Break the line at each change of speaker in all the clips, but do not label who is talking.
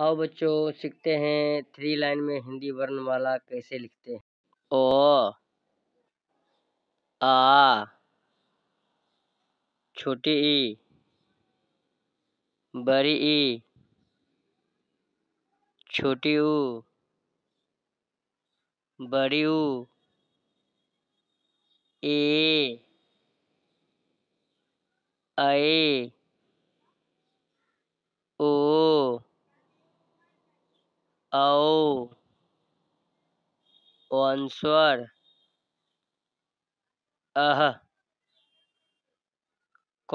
आओ बच्चों सीखते हैं थ्री लाइन में हिंदी वर्णमाला कैसे लिखते हैं ओ आ छोटी ई बड़ी ई छोटी ऊ बड़ी ऊ ए आई आओ ओंस्वर अह क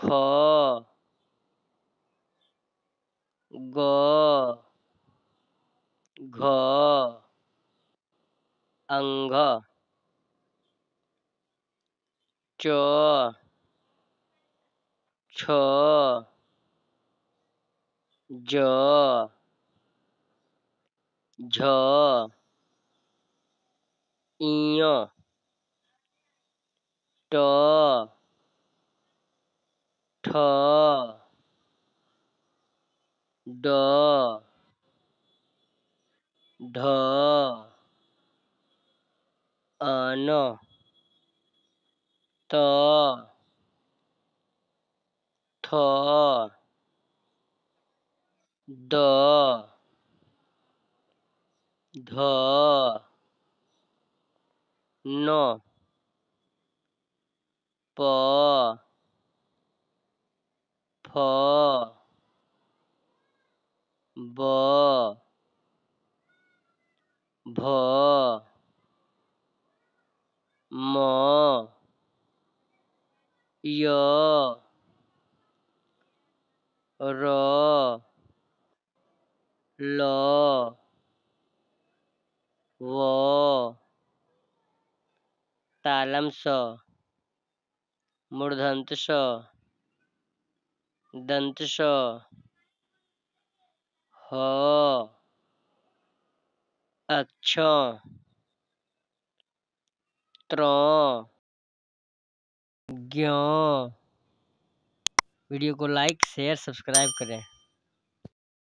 ख ग घ अंग च छ ज झ इय ट ठ ड ढ अन त थ द ध न प फ ब भ म य र ल व तालम स मूर्धंत स दंत स ह अक्ष त्र ज्ञ वीडियो को लाइक शेयर सब्सक्राइब करें